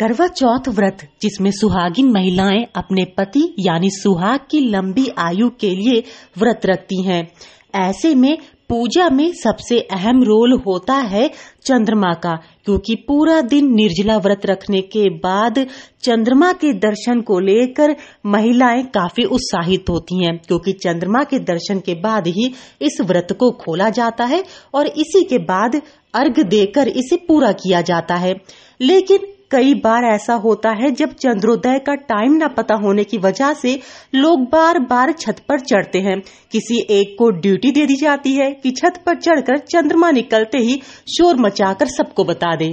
करवा चौथ व्रत जिसमें सुहागिन महिलाएं अपने पति यानी सुहाग की लंबी आयु के लिए व्रत रखती हैं ऐसे में पूजा में सबसे अहम रोल होता है चंद्रमा का क्योंकि पूरा दिन निर्जला व्रत रखने के बाद चंद्रमा के दर्शन को लेकर महिलाएं काफी उत्साहित होती हैं क्योंकि चंद्रमा के दर्शन के बाद ही इस व्रत को खोला जाता है और इसी के बाद अर्घ देकर इसे पूरा किया जाता है लेकिन कई बार ऐसा होता है जब चंद्रोदय का टाइम न पता होने की वजह से लोग बार बार छत पर चढ़ते हैं किसी एक को ड्यूटी दे दी जाती है कि छत पर चढ़कर चंद्रमा निकलते ही शोर मचाकर सबको बता दे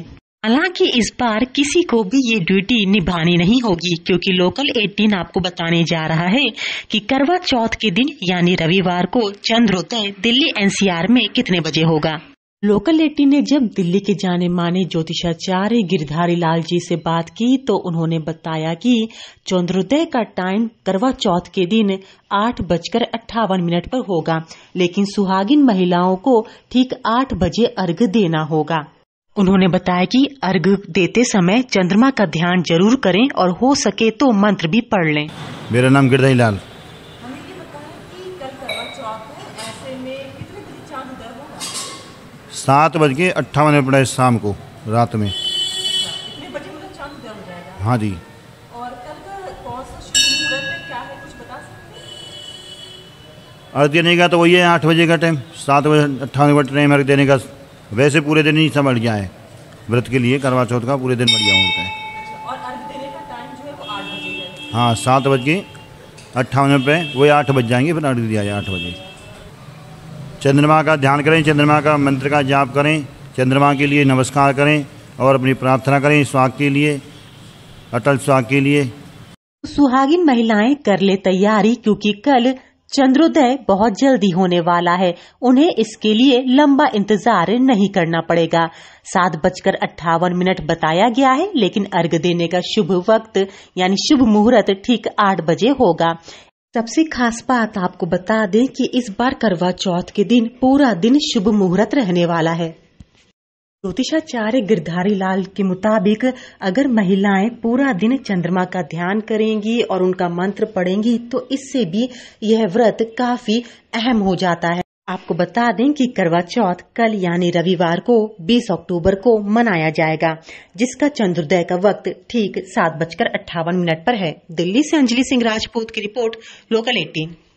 हालांकि इस बार किसी को भी ये ड्यूटी निभानी नहीं होगी क्योंकि लोकल 18 आपको बताने जा रहा है कि करवा चौथ के दिन यानी रविवार को चंद्रोदय दिल्ली एनसीआर में कितने बजे होगा लोकल लेटी ने जब दिल्ली के जाने माने ज्योतिषाचार्य गिरधारी लाल जी से बात की तो उन्होंने बताया कि चंद्रोदय का टाइम करवा चौथ के दिन आठ बजकर अट्ठावन मिनट पर होगा लेकिन सुहागिन महिलाओं को ठीक आठ बजे अर्घ देना होगा उन्होंने बताया कि अर्घ देते समय चंद्रमा का ध्यान जरूर करें और हो सके तो मंत्र भी पढ़ लें मेरा नाम गिरधारी लाल सात बज के अट्ठावन मिनट पड़ा शाम को रात में मतलब हाँ जी अर्घ देने का तो वही है आठ बजे का टाइम सात बजे अट्ठावन बजे टाइम अर्घ देने का वैसे पूरे दिन ही सब गया है व्रत के लिए करवा चौथ का पूरे दिन बढ़िया होता है हाँ सात बज के अट्ठावन पे वही आठ बज जाएंगे फिर अर्घ दिया जाए आठ बजे चंद्रमा का ध्यान करें चंद्रमा का मंत्र का जाप करें चंद्रमा के लिए नमस्कार करें और अपनी प्रार्थना करें स्वाग के लिए अटल स्वाग के लिए सुहागिन महिलाएं कर ले तैयारी क्योंकि कल चंद्रोदय बहुत जल्दी होने वाला है उन्हें इसके लिए लंबा इंतजार नहीं करना पड़ेगा सात बजकर अट्ठावन मिनट बताया गया है लेकिन अर्घ देने का शुभ वक्त यानी शुभ मुहूर्त ठीक आठ बजे होगा सबसे खास बात आपको बता दें कि इस बार करवा चौथ के दिन पूरा दिन शुभ मुहूर्त रहने वाला है ज्योतिषाचार्य गिरधारी लाल के मुताबिक अगर महिलाएं पूरा दिन चंद्रमा का ध्यान करेंगी और उनका मंत्र पढ़ेंगी तो इससे भी यह व्रत काफी अहम हो जाता है आपको बता दें कि करवा चौथ कल यानी रविवार को 20 अक्टूबर को मनाया जाएगा जिसका चंद्रोदय का वक्त ठीक सात बजकर अट्ठावन मिनट पर है दिल्ली से अंजलि सिंह राजपूत की रिपोर्ट लोकल 18